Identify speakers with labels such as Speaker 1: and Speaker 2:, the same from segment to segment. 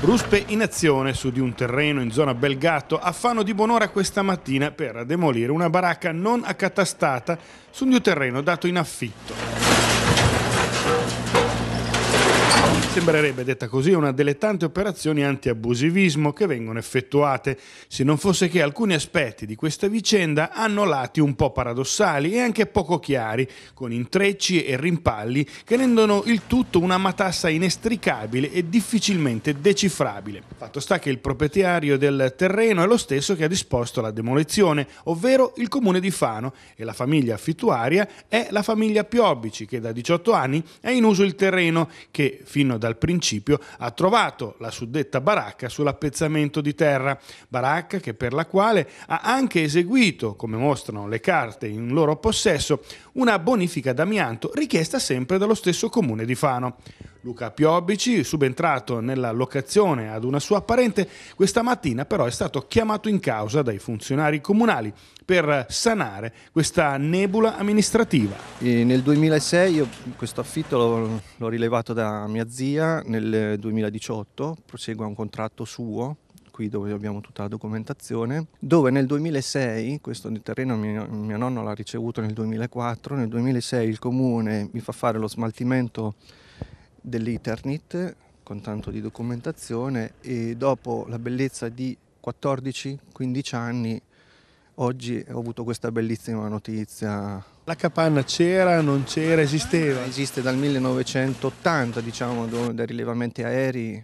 Speaker 1: Bruspe in azione su di un terreno in zona Belgato a Fano di Bonora questa mattina per demolire una baracca non accatastata su di un terreno dato in affitto. Sembrerebbe detta così una delle tante operazioni anti-abusivismo che vengono effettuate, se non fosse che alcuni aspetti di questa vicenda hanno lati un po' paradossali e anche poco chiari, con intrecci e rimpalli che rendono il tutto una matassa inestricabile e difficilmente decifrabile. Fatto sta che il proprietario del terreno è lo stesso che ha disposto la demolizione, ovvero il comune di Fano, e la famiglia affittuaria è la famiglia Piobbici, che da 18 anni è in uso il terreno, che fino da dal principio, ha trovato la suddetta baracca sull'appezzamento di terra, baracca che per la quale ha anche eseguito, come mostrano le carte in loro possesso, una bonifica d'amianto richiesta sempre dallo stesso comune di Fano. Luca Piobbici, subentrato nella locazione ad una sua parente, questa mattina però è stato chiamato in causa dai funzionari comunali per sanare questa nebula amministrativa. E nel 2006 io questo
Speaker 2: affitto l'ho rilevato da mia zia, nel 2018 prosegue un contratto suo qui dove abbiamo tutta la documentazione, dove nel 2006, questo terreno mio, mio nonno l'ha ricevuto nel 2004, nel 2006 il comune mi fa fare lo smaltimento dell'Ethernet con tanto di documentazione e dopo la bellezza di 14-15 anni oggi ho avuto questa bellissima notizia.
Speaker 1: La capanna c'era, non c'era, esisteva?
Speaker 2: Esiste dal 1980 diciamo dai rilevamenti aerei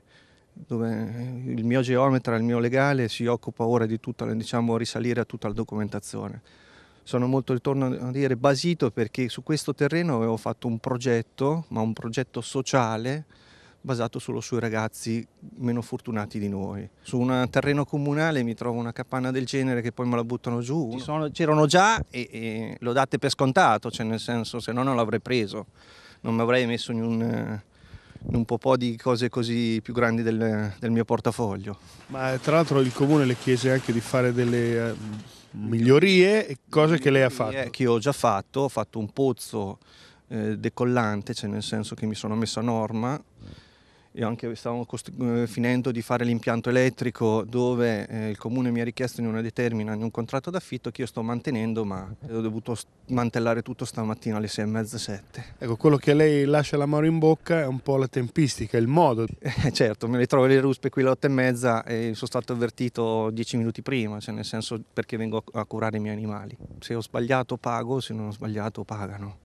Speaker 2: dove il mio geometra, il mio legale si occupa ora di tutta, diciamo, risalire a tutta la documentazione sono molto, ritorno a dire, basito perché su questo terreno avevo fatto un progetto, ma un progetto sociale basato solo sui ragazzi meno fortunati di noi. Su un terreno comunale mi trovo una capanna del genere che poi me la buttano giù. c'erano già e, e, lo date per scontato, cioè nel senso se no non l'avrei preso, non mi avrei messo in un in un po', po di cose così più grandi del, del mio portafoglio.
Speaker 1: Ma tra l'altro il comune le chiese anche di fare delle eh, migliorie
Speaker 2: cose che lei ha fatto. Che io ho già fatto, ho fatto un pozzo eh, decollante, cioè nel senso che mi sono messo a norma anche, stavo eh, finendo di fare l'impianto elettrico dove eh, il comune mi ha richiesto in una determina in un contratto d'affitto che io sto mantenendo ma ho dovuto smantellare tutto stamattina alle 6 e mezza 7.
Speaker 1: Ecco, quello che lei lascia la mano in bocca è un po' la tempistica, il modo. Eh,
Speaker 2: certo, me le trovo le ruspe qui alle 8 e mezza e sono stato avvertito 10 minuti prima, cioè nel senso perché vengo a curare i miei animali. Se ho sbagliato pago, se non ho sbagliato pagano.